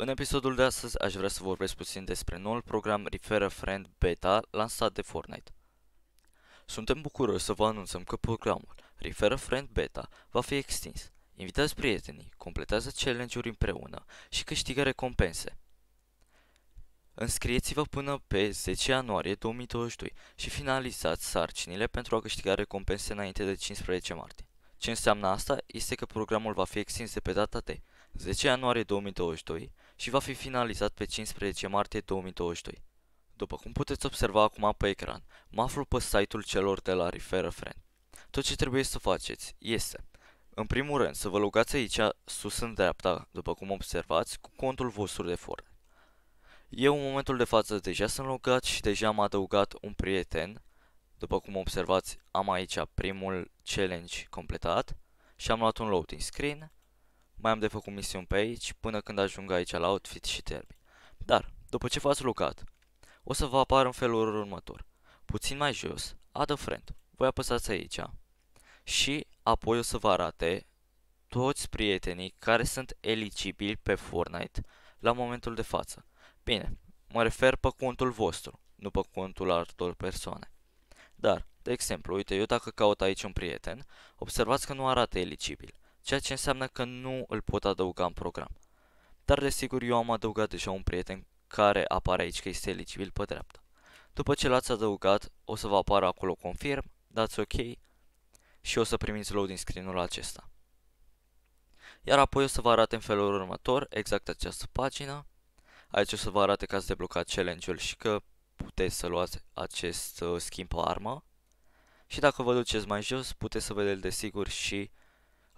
În episodul de astăzi aș vrea să vorbesc puțin despre noul program Refer a Friend Beta lansat de Fortnite. Suntem bucuroși să vă anunțăm că programul Refer a Friend Beta va fi extins. Invitați prietenii, completează challenge-uri împreună și câștigă recompense. Înscrieți-vă până pe 10 ianuarie 2022 și finalizați sarcinile pentru a câștiga recompense înainte de 15 martie. Ce înseamnă asta este că programul va fi extins de pe data de 10 ianuarie 2022 și va fi finalizat pe 15 martie 2022. După cum puteți observa acum pe ecran, mă aflu pe site-ul celor de la Referral Friend. Tot ce trebuie să faceți este, în primul rând, să vă logați aici sus în dreapta, după cum observați, cu contul vostru de for. Eu în momentul de față deja sunt logat și deja am adăugat un prieten. După cum observați, am aici primul challenge completat și am luat un loading screen mai am de făcut misiuni pe aici până când ajung aici la outfit și termin. Dar, după ce v-ați locat, o să vă apar în felul următor. Puțin mai jos, add a friend. Voi apăsați aici și apoi o să vă arate toți prietenii care sunt eligibili pe Fortnite la momentul de față. Bine, mă refer pe contul vostru, nu pe contul altor persoane. Dar, de exemplu, uite, eu dacă caut aici un prieten, observați că nu arată eligibil ceea ce înseamnă că nu îl pot adăuga în program. Dar desigur eu am adăugat deja un prieten care apare aici că este eligibil pe dreapta. După ce l-ați adăugat, o să vă apară acolo confirm, dați OK și o să primiți loading screen-ul acesta. Iar apoi o să vă arate în felul următor exact această pagină. Aici o să vă arate că ați deblocat challenge-ul și că puteți să luați acest uh, schimb pe armă. Și dacă vă duceți mai jos, puteți să vedeți desigur și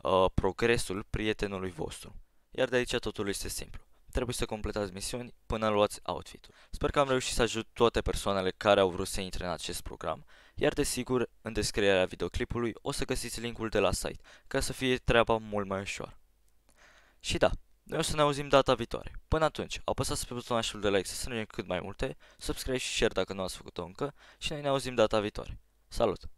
Uh, progresul prietenului vostru. Iar de aici totul este simplu. Trebuie să completați misiuni până luați outfit-ul. Sper că am reușit să ajut toate persoanele care au vrut să intre în acest program, iar desigur, în descrierea videoclipului o să găsiți linkul de la site, ca să fie treaba mult mai ușor. Și da, noi o să ne auzim data viitoare. Până atunci, apăsați pe butonul de like să strângem cât mai multe, subscribe și share dacă nu ați făcut-o încă și noi ne auzim data viitoare. Salut!